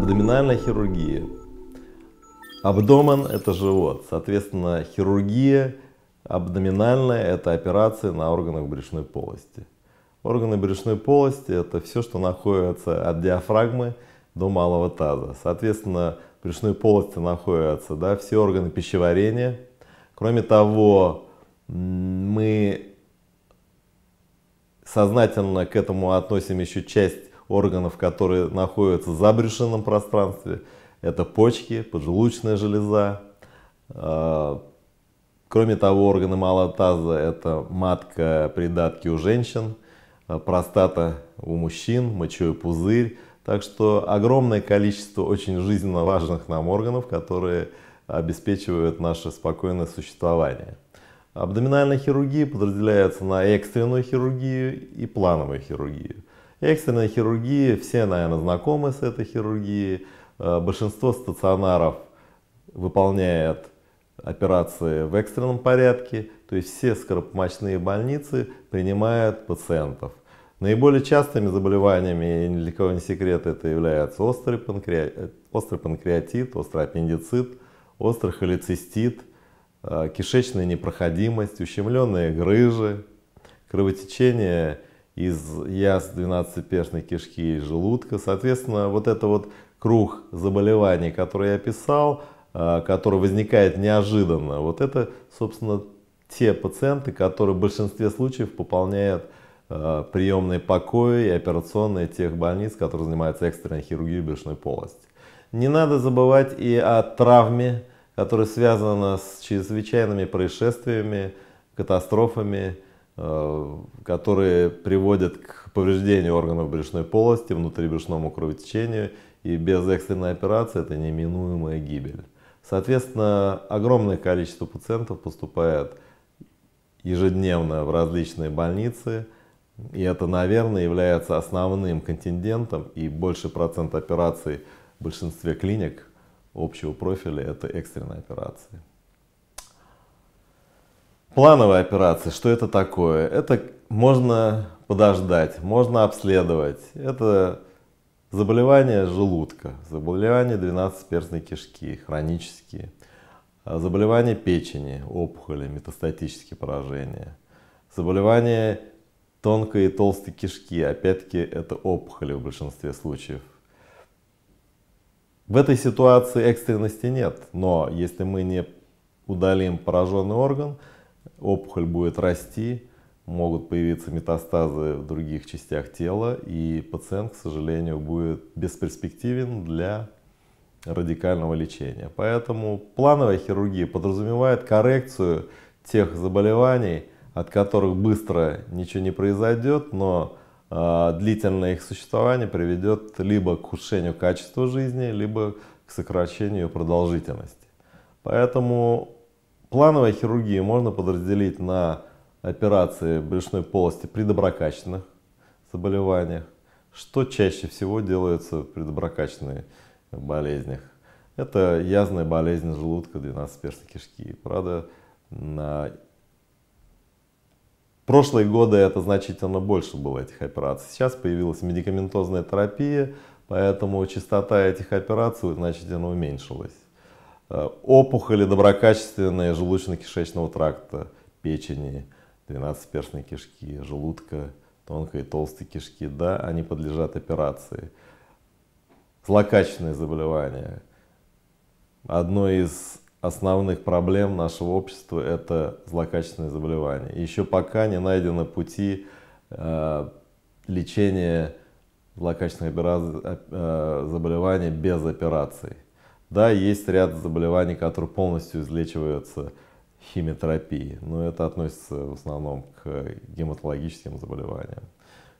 абдоминальная хирургия. Абдомен – это живот, соответственно, хирургия абдоминальная – это операции на органах брюшной полости. Органы брюшной полости – это все, что находится от диафрагмы до малого таза. Соответственно, в брюшной полости находятся да, все органы пищеварения. Кроме того, мы сознательно к этому относим еще часть органов, которые находятся за брюшинном пространстве. Это почки, поджелудочная железа. А, кроме того, органы малого таза – это матка, придатки у женщин, а, простата у мужчин, мочевой пузырь. Так что огромное количество очень жизненно важных нам органов, которые обеспечивают наше спокойное существование. Абдоминальная хирургия подразделяется на экстренную хирургию и плановую хирургию. Экстренная хирургия, все, наверное, знакомы с этой хирургией. Э, большинство стационаров выполняет операции в экстренном порядке, то есть все скоропомощные больницы принимают пациентов. Наиболее частыми заболеваниями, и для кого не секрет, это является острый, панкреатит, острый панкреатит, острый аппендицит, острый холецистит, э, кишечная непроходимость, ущемленные грыжи, кровотечение из яс 12-перстной кишки и желудка. Соответственно, вот это вот круг заболеваний, который я описал, э, который возникает неожиданно, вот это, собственно, те пациенты, которые в большинстве случаев пополняют э, приемные покои и операционные тех больниц, которые занимаются экстренной хирургией брюшной полости. Не надо забывать и о травме, которая связана с чрезвычайными происшествиями, катастрофами, Э, которые приводят к повреждению органов брюшной полости, внутрибрюшному кровотечению, и без экстренной операции это неминуемая гибель. Соответственно, огромное количество пациентов поступает ежедневно в различные больницы, и это, наверное, является основным контингентом, и больше процент операций в большинстве клиник общего профиля – это экстренные операции плановая операция что это такое? Это можно подождать, можно обследовать. Это заболевание желудка, заболевание 12-перстной кишки, хронические, а, заболевание печени, опухоли, метастатические поражения, заболевание тонкой и толстой кишки, опять-таки это опухоли в большинстве случаев. В этой ситуации экстренности нет, но если мы не удалим пораженный орган, опухоль будет расти, могут появиться метастазы в других частях тела, и пациент, к сожалению, будет бесперспективен для радикального лечения. Поэтому плановая хирургия подразумевает коррекцию тех заболеваний, от которых быстро ничего не произойдет, но э, длительное их существование приведет либо к ухудшению качества жизни, либо к сокращению продолжительности. Поэтому Плановая хирургия можно подразделить на операции брюшной полости при доброкачественных заболеваниях. Что чаще всего делается при доброкачественных болезнях? Это язная болезнь желудка 12-перстной кишки. Правда, на прошлые годы это значительно больше было этих операций. Сейчас появилась медикаментозная терапия, поэтому частота этих операций значительно уменьшилась. Э, опухоли доброкачественные желудочно-кишечного тракта, печени, 12-перстной кишки, желудка, тонкой и толстой кишки, да, они подлежат операции. Злокачественные заболевания. Одно из основных проблем нашего общества – это злокачественные заболевания. еще пока не найдено пути э, лечения злокачественных э, заболеваний без операций. Да, есть ряд заболеваний, которые полностью излечиваются химиотерапией, но это относится в основном к гематологическим заболеваниям.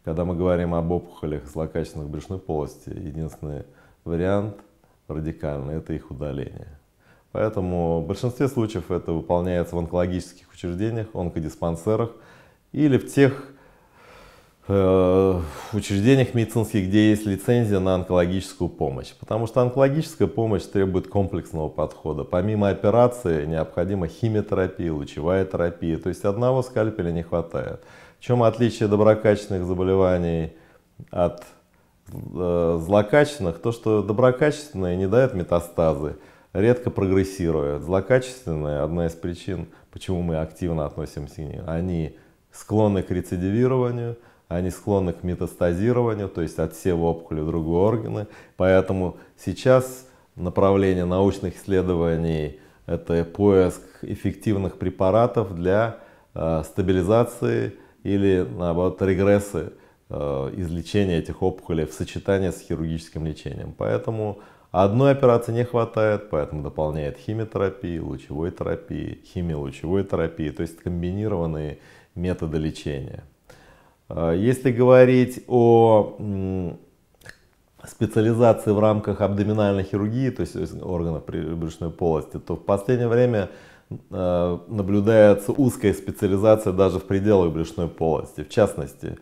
Когда мы говорим об опухолях злокачественных брюшной полости, единственный вариант радикальный – это их удаление. Поэтому в большинстве случаев это выполняется в онкологических учреждениях, онкодиспансерах или в тех Э, в учреждениях медицинских, где есть лицензия на онкологическую помощь. Потому что онкологическая помощь требует комплексного подхода. Помимо операции необходима химиотерапия, лучевая терапия. То есть одного скальпеля не хватает. В чем отличие доброкачественных заболеваний от э, злокачественных? То, что доброкачественные не дают метастазы, редко прогрессируют. Злокачественные, одна из причин, почему мы активно относимся к ним, они склонны к рецидивированию – они склонны к метастазированию, то есть отсеву опухоли в другие органы. Поэтому сейчас направление научных исследований – это поиск эффективных препаратов для э, стабилизации или, наоборот, регрессы э, излечения этих опухолей в сочетании с хирургическим лечением. Поэтому одной операции не хватает, поэтому дополняет химиотерапии, лучевой терапии, химиолучевой терапии, то есть комбинированные методы лечения. Э, если говорить о специализации в рамках абдоминальной хирургии, то есть органов брюшной полости, то в последнее время э, наблюдается узкая специализация даже в пределах брюшной полости. В частности,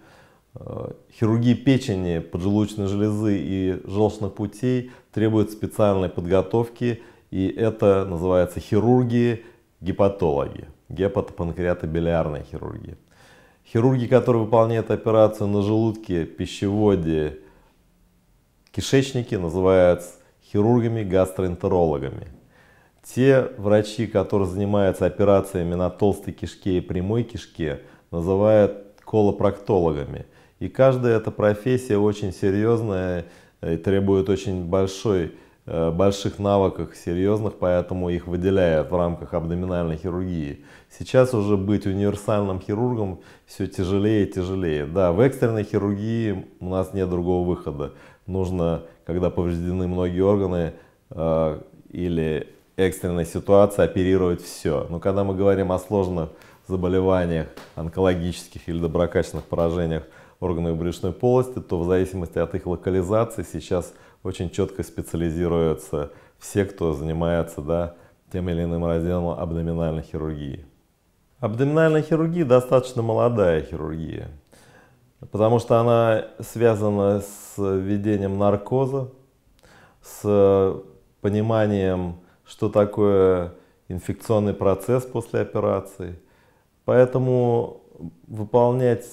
э, хирургии печени, поджелудочной железы и желчных путей требуют специальной подготовки, и это называется хирургии гепатологи, гепатопанкреатобилиарная хирургия. Хирурги, которые выполняют операцию на желудке, пищеводе, кишечнике, называются хирургами-гастроэнтерологами. Те врачи, которые занимаются операциями на толстой кишке и прямой кишке, называют колопроктологами. И каждая эта профессия очень серьезная и требует очень большой Э, больших навыках серьезных, поэтому их выделяют в рамках абдоминальной хирургии. Сейчас уже быть универсальным хирургом все тяжелее и тяжелее. Да, в экстренной хирургии у нас нет другого выхода. Нужно, когда повреждены многие органы э, или экстренная ситуация, оперировать все. Но когда мы говорим о сложных заболеваниях, онкологических или доброкачественных поражениях органов брюшной полости, то в зависимости от их локализации сейчас – очень четко специализируются все, кто занимается да, тем или иным разделом абдоминальной хирургии. Абдоминальная хирургия достаточно молодая хирургия, потому что она связана с введением наркоза, с пониманием, что такое инфекционный процесс после операции. Поэтому выполнять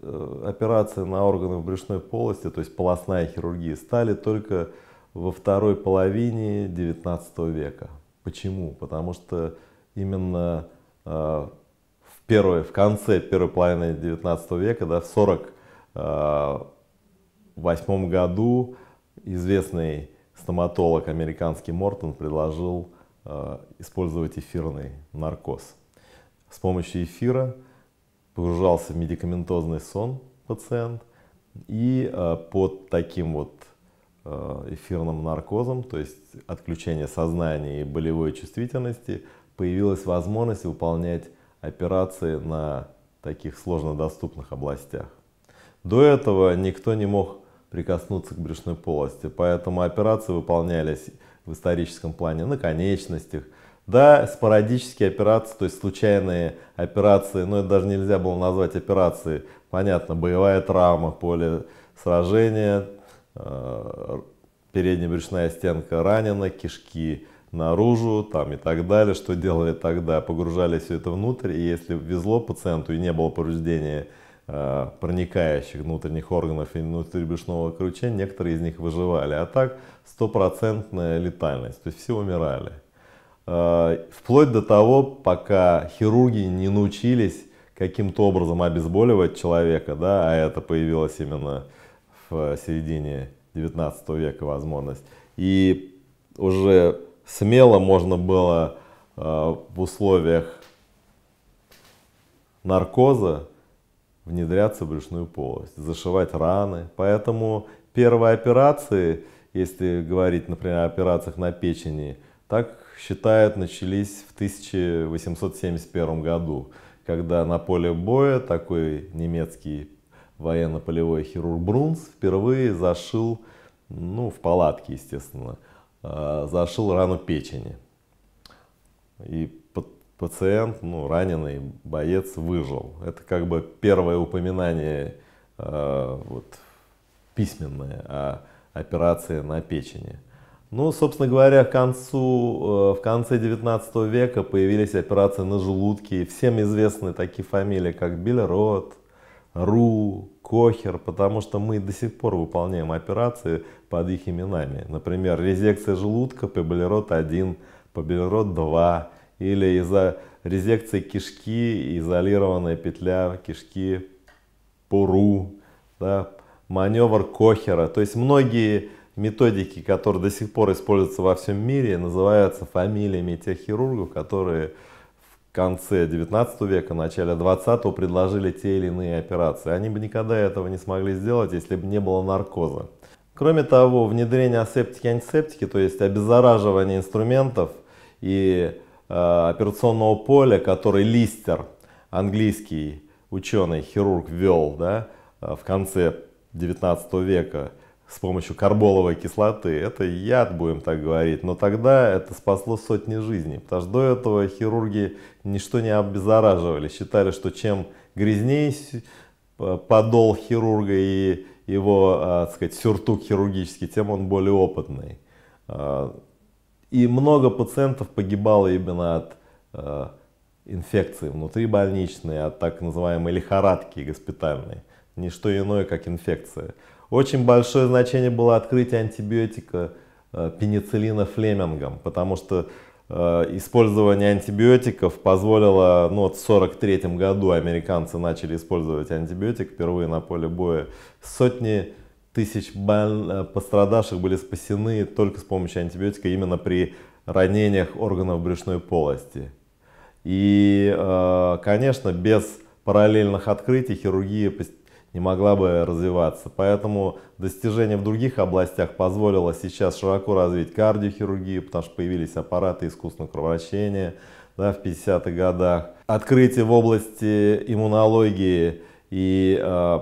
Э, операции на органы в брюшной полости, то есть полостная хирургия, стали только во второй половине XIX века. Почему? Потому что именно э, в, первой, в конце первой половины XIX века, да, в 1948 э, году известный стоматолог американский Мортон предложил использовать эфирный наркоз. С помощью эфира погружался в медикаментозный сон пациент. И э, под таким вот э, эфирным наркозом, то есть отключение сознания и болевой чувствительности, появилась возможность выполнять операции на таких сложно доступных областях. До этого никто не мог прикоснуться к брюшной полости, поэтому операции выполнялись в историческом плане на конечностях, да, спорадические операции, то есть случайные операции, но ну, это даже нельзя было назвать операцией. Понятно, боевая травма, поле сражения, э, передняя брюшная стенка ранена, кишки наружу там и так далее. Что делали тогда? Погружали все это внутрь, и если везло пациенту и не было повреждения э, проникающих внутренних органов и внутрибрюшного крючения, некоторые из них выживали. А так стопроцентная летальность, то есть все умирали. Э, вплоть до того, пока хирурги не научились каким-то образом обезболивать человека, да, а это появилось именно в середине 19 века возможность. И уже смело можно было э, в условиях наркоза внедряться в брюшную полость, зашивать раны. Поэтому первые операции, если говорить, например, о операциях на печени, так считают, начались в 1871 году, когда на поле боя такой немецкий военно-полевой хирург Брунс впервые зашил, ну, в палатке, естественно, а, зашил рану печени. И пациент, ну, раненый боец выжил. Это как бы первое упоминание а, вот, письменное о операции на печени. Ну, собственно говоря, к концу, э, в конце 19 века появились операции на желудке. Всем известны такие фамилии, как Биллерот, Ру, Кохер, потому что мы до сих пор выполняем операции под их именами. Например, резекция желудка по Биллерот-1, по Биллерот-2 или из-за резекции кишки, изолированная петля кишки по Ру, да, маневр Кохера. То есть многие методики, которые до сих пор используются во всем мире, называются фамилиями тех хирургов, которые в конце 19 века, начале 20 предложили те или иные операции. Они бы никогда этого не смогли сделать, если бы не было наркоза. Кроме того, внедрение асептики и антисептики, то есть обеззараживание инструментов и э, операционного поля, который Листер, английский ученый, хирург, ввел да, э, в конце 19 века, с помощью карболовой кислоты. Это яд, будем так говорить. Но тогда это спасло сотни жизней. Потому что до этого хирурги ничто не обеззараживали. Считали, что чем грязнее э, подол хирурга и его, э, так сказать, сюртук хирургический, тем он более опытный. Э, и много пациентов погибало именно от инфекции внутрибольничной, от так называемой лихорадки госпитальной. Не что иное, как инфекция. Очень большое значение было открытие антибиотика э, пенициллина Флемингом, потому что э, использование антибиотиков позволило, ну вот в 1943 году американцы начали использовать антибиотик впервые на поле боя. Сотни тысяч э, пострадавших были спасены только с помощью антибиотика именно при ранениях органов брюшной полости. И, конечно, без параллельных открытий хирургия не могла бы развиваться. Поэтому достижение в других областях позволило сейчас широко развить кардиохирургию, потому что появились аппараты искусственного кровообращения да, в 50-х годах. Открытие в области иммунологии и э,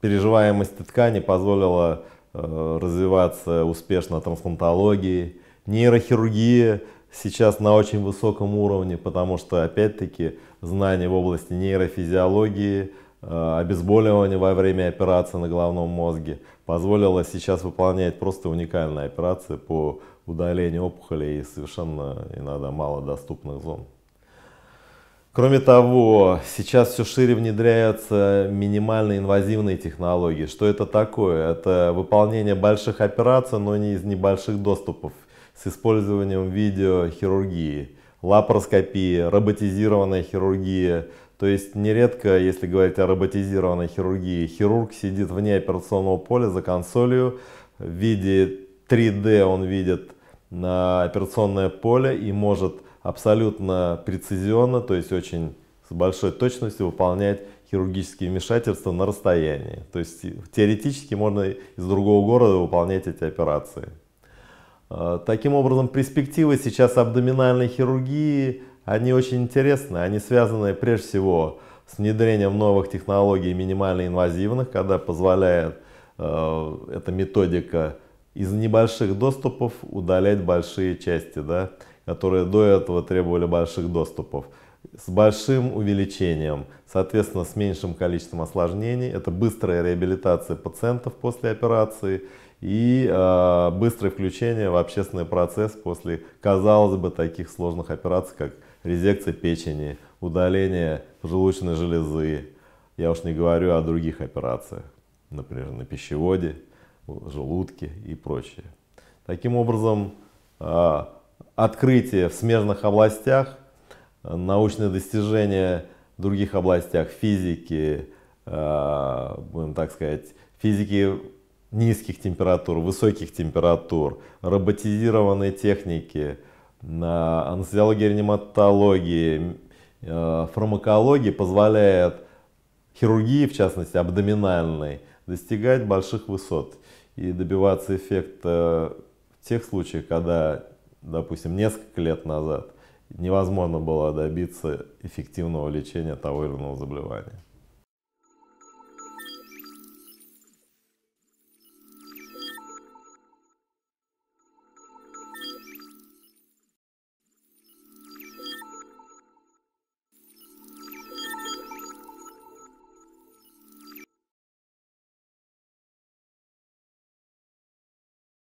переживаемости ткани позволило э, развиваться успешно трансплантологии. Нейрохирургия сейчас на очень высоком уровне, потому что опять-таки знания в области нейрофизиологии – Э, обезболивание во время операции на головном мозге позволило сейчас выполнять просто уникальные операции по удалению опухолей из совершенно иногда малодоступных зон. Кроме того, сейчас все шире внедряются минимально инвазивные технологии. Что это такое? Это выполнение больших операций, но не из небольших доступов, с использованием видеохирургии, лапароскопии, роботизированная хирургия – то есть нередко, если говорить о роботизированной хирургии, хирург сидит вне операционного поля за консолью, в виде 3D он видит на операционное поле и может абсолютно прецизионно, то есть очень с большой точностью выполнять хирургические вмешательства на расстоянии. То есть теоретически можно из другого города выполнять эти операции. Э, таким образом, перспективы сейчас абдоминальной хирургии они очень интересны, они связаны прежде всего с внедрением новых технологий минимально инвазивных, когда позволяет э, эта методика из небольших доступов удалять большие части, да, которые до этого требовали больших доступов с большим увеличением, соответственно, с меньшим количеством осложнений. Это быстрая реабилитация пациентов после операции и э, быстрое включение в общественный процесс после, казалось бы, таких сложных операций, как резекция печени, удаление желудочной железы. Я уж не говорю о других операциях, например, на пищеводе, желудке и прочее. Таким образом, а, открытие в смежных областях, научные достижения в других областях физики, а, будем так сказать, физики низких температур, высоких температур, роботизированные техники – анестезиология реаниматологии, э, фармакология позволяет хирургии, в частности абдоминальной, достигать больших высот и добиваться эффекта в тех случаях, когда, допустим, несколько лет назад невозможно было добиться эффективного лечения того или иного заболевания.